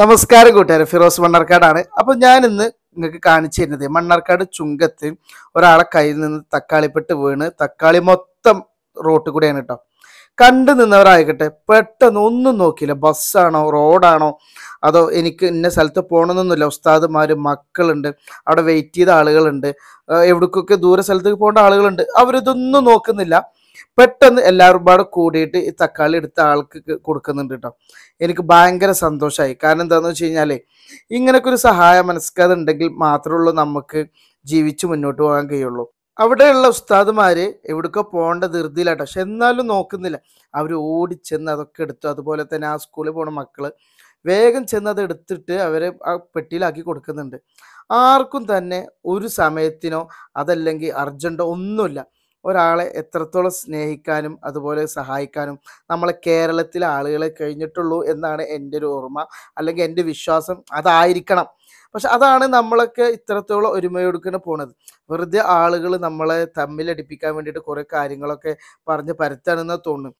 നമസ്കാരം കൂട്ടുകാരെ ഫിറോസ് മണ്ണാർക്കാടാണ് അപ്പോൾ ഞാൻ ഇന്ന് നിങ്ങൾക്ക് കാണിച്ചു തരുന്നത് മണ്ണാർക്കാട് ചുങ്കത്ത് ഒരാളെ കയ്യിൽ നിന്ന് തക്കാളിപ്പെട്ട് വീണ് തക്കാളി മൊത്തം റോട്ട് കൂടെയാണ് കേട്ടോ കണ്ടു നിന്നവരായിക്കട്ടെ പെട്ടെന്ന് ഒന്നും നോക്കിയില്ല ബസ്സാണോ റോഡാണോ അതോ എനിക്ക് ഇന്ന സ്ഥലത്ത് പോകണമെന്നൊന്നുമില്ല ഉസ്താദുമാർ മക്കളുണ്ട് അവിടെ വെയിറ്റ് ചെയ്ത ആളുകളുണ്ട് എവിടേക്കൊക്കെ ദൂര സ്ഥലത്തേക്ക് പോകേണ്ട ആളുകളുണ്ട് അവരിതൊന്നും നോക്കുന്നില്ല പെട്ടെന്ന് എല്ലാവരും പാടെ കൂടിയിട്ട് ഈ തക്കാളി എടുത്ത ആൾക്ക് കൊടുക്കുന്നുണ്ട് കേട്ടോ എനിക്ക് ഭയങ്കര സന്തോഷമായി കാരണം എന്താണെന്ന് വെച്ച് കഴിഞ്ഞാൽ ഇങ്ങനൊക്കെ ഒരു സഹായ മനസ്കാരം ഉണ്ടെങ്കിൽ മാത്രമേ ഉള്ളൂ നമുക്ക് ജീവിച്ച് മുന്നോട്ട് പോകാൻ കഴിയുള്ളൂ അവിടെയുള്ള ഉസ്താദുമാര് എവിടേക്കോ പോകേണ്ട ധൃതിയിലാട്ടോ പക്ഷെ എന്നാലും നോക്കുന്നില്ല അവർ ഓടിച്ചെന്ന് അതൊക്കെ എടുത്തു അതുപോലെ തന്നെ ആ സ്കൂളിൽ പോണ മക്കള് വേഗം ചെന്ന് അത് എടുത്തിട്ട് അവരെ ആ പെട്ടിയിലാക്കി കൊടുക്കുന്നുണ്ട് ആർക്കും തന്നെ ഒരു സമയത്തിനോ അതല്ലെങ്കിൽ അർജൻറ്റോ ഒന്നുമില്ല ഒരാളെ എത്രത്തോളം സ്നേഹിക്കാനും അതുപോലെ സഹായിക്കാനും നമ്മളെ കേരളത്തിലെ ആളുകളെ കഴിഞ്ഞിട്ടുള്ളൂ എന്നാണ് എൻ്റെ ഒരു ഓർമ്മ അല്ലെങ്കിൽ എൻ്റെ വിശ്വാസം അതായിരിക്കണം പക്ഷെ അതാണ് നമ്മളൊക്കെ ഇത്രത്തോളം ഒരുമയൊടുക്കുന്ന പോണത് വെറുതെ ആളുകൾ നമ്മളെ തമ്മിലടിപ്പിക്കാൻ വേണ്ടിയിട്ട് കുറേ കാര്യങ്ങളൊക്കെ പറഞ്ഞ് പരത്താണെന്ന് തോന്നുന്നു